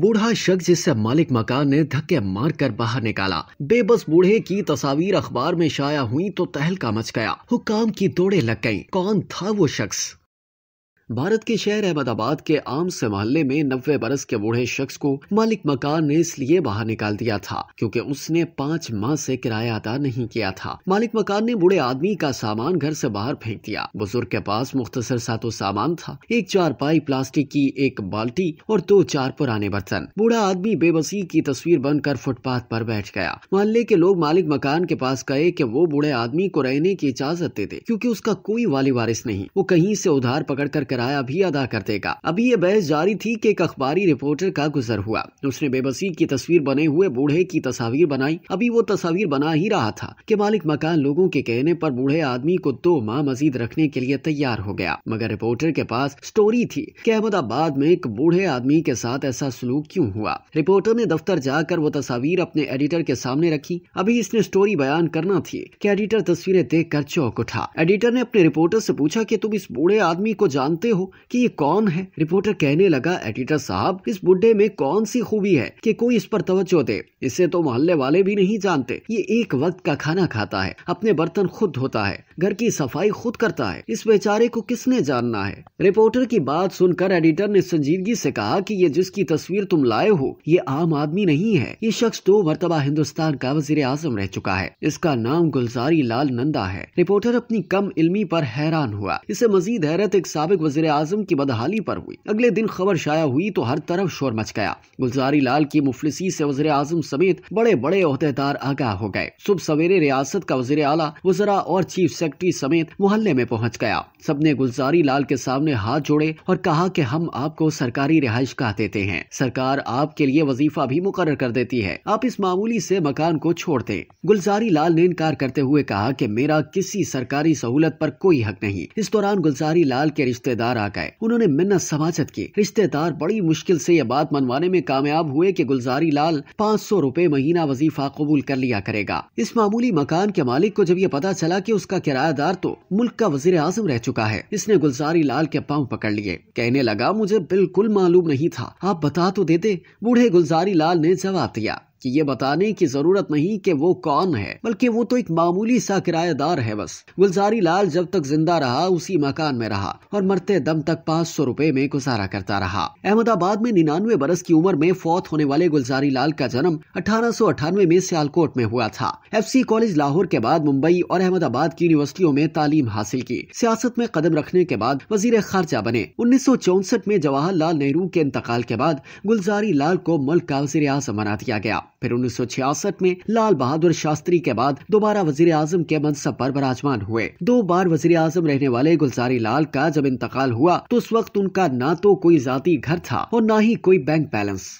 बूढ़ा शख्स जिससे मालिक मकान ने धक्के मारकर बाहर निकाला बेबस बूढ़े की तस्वीर अखबार में शाया हुई तो तहलका मच गया हुकाम की दौड़े लग गई कौन था वो शख्स भारत के शहर अहमदाबाद के आम से मोहल्ले में नब्बे बरस के बूढ़े शख्स को मालिक मकान ने इसलिए बाहर निकाल दिया था क्योंकि उसने पाँच माह से किराया अदा नहीं किया था मालिक मकान ने बूढ़े आदमी का सामान घर से बाहर फेंक दिया बुजुर्ग के पास मुख्तसर सातो सामान था एक चार पाई प्लास्टिक की एक बाल्टी और दो चार पुराने बर्तन बूढ़ा आदमी बेबसी की तस्वीर बनकर फुटपाथ पर बैठ गया मोहल्ले के लोग मालिक मकान के पास गए कि वो बूढ़े आदमी को रहने की इजाजत दे दे क्योंकि उसका कोई वाली वारिस नहीं वो कहीं से उधार पकड़ कर किराया भी अदा कर देगा अभी ये बहस जारी थी कि एक अखबारी रिपोर्टर का गुजर हुआ उसने बेबसी की तस्वीर बने हुए बूढ़े की तस्वीर बनाई अभी वो तस्वीर बना ही रहा था कि मालिक मकान लोगों के कहने पर बूढ़े आदमी को दो माह मजीद रखने के लिए तैयार हो गया मगर रिपोर्टर के पास स्टोरी थी की अहमदाबाद में एक बूढ़े आदमी के साथ ऐसा सलूक क्यूँ हुआ रिपोर्टर ने दफ्तर जाकर वो तस्वीर अपने एडिटर के सामने रखी अभी इसने स्टोरी बयान करना थी कि एडिटर तस्वीरें देख कर चौक उठा एडिटर ने अपने रिपोर्टर से पूछा कि तुम इस बूढ़े आदमी को जानते हो कि ये कौन है रिपोर्टर कहने लगा एडिटर साहब इस बुढ़े में कौन सी खूबी है कि कोई इस पर तवज्जो दे इसे तो मोहल्ले वाले भी नहीं जानते ये एक वक्त का खाना खाता है अपने बर्तन खुद धोता है घर की सफाई खुद करता है इस बेचारे को किसने जानना है रिपोर्टर की बात सुनकर एडिटर ने संजीदगी से कहा कि ये जिसकी तस्वीर तुम लाए हो ये आम आदमी नहीं है ये शख्स दो मरतबा हिंदुस्तान का वजीर आजम रह चुका है इसका नाम गुलजारी लाल नंदा है रिपोर्टर अपनी कम इलमी पर हैरान हुआ इसे मजीद हैरत एक सबक वजीर आजम की बदहाली पर हुई अगले दिन खबर शाया हुई तो हर तरफ शोर मच गया गुलजारी लाल की मुफलिसी से वजीर आजम समेत बड़े बड़े अहदेदार आगाह हो गए सुबह सवेरे रियासत का वजीर आला वजरा और चीफ सेक्रेटरी समेत मोहल्ले में पहुँच गया सबने गुलजारी लाल के सामने हाथ जोड़े और कहा की हम आपको सरकारी रिहाइश कह देते हैं सरकार आपके लिए वजीफा भी मुकर कर देती है आप इस मामूली से मकान को छोड़ दें गुलजारी लाल ने इनकार करते हुए कहा कि मेरा किसी सरकारी सहूलत पर कोई हक नहीं इस दौरान गुलजारी लाल के रिश्तेदार रिश्तेदार आ गए उन्होंने मिन्नत समाजत की रिश्तेदार बड़ी मुश्किल से यह बात मनवाने में कामयाब हुए कि गुलजारी लाल पाँच सौ रूपए महीना वजीफा कबूल कर लिया करेगा इस मामूली मकान के मालिक को जब यह पता चला की उसका किरायादार तो मुल्क का वजीर आजम रह चुका है इसने गुलजारी लाल के पाँव पकड़ लिए कहने लगा मुझे बिल्कुल मालूम नहीं था आप बता तो देते बूढ़े गुलजारी लाल ने जवाब दिया कि ये बताने की जरूरत नहीं कि वो कौन है बल्कि वो तो एक मामूली सा किरायेदार है बस गुलजारी लाल जब तक जिंदा रहा उसी मकान में रहा और मरते दम तक पाँच सौ रूपए में गुजारा करता रहा अहमदाबाद में निन्यानवे बरस की उम्र में फौत होने वाले गुलजारी लाल का जन्म अठारह में सियालकोट में हुआ था एफ कॉलेज लाहौर के बाद मुंबई और अहमदाबाद की यूनिवर्सिटियों में तालीम हासिल की सियासत में कदम रखने के बाद वजीर खारजा बने उन्नीस में जवाहरलाल नेहरू के इंतकाल के बाद गुलजारी लाल को मुल्क का वजीर आजम बना दिया गया फिर उन्नीस में लाल बहादुर शास्त्री के बाद दोबारा वजीर आजम के मनसब पर बराजमान हुए दो बार वजीर आजम रहने वाले गुलजारी लाल का जब इंतकाल हुआ तो उस वक्त उनका ना तो कोई जाती घर था और ना ही कोई बैंक बैलेंस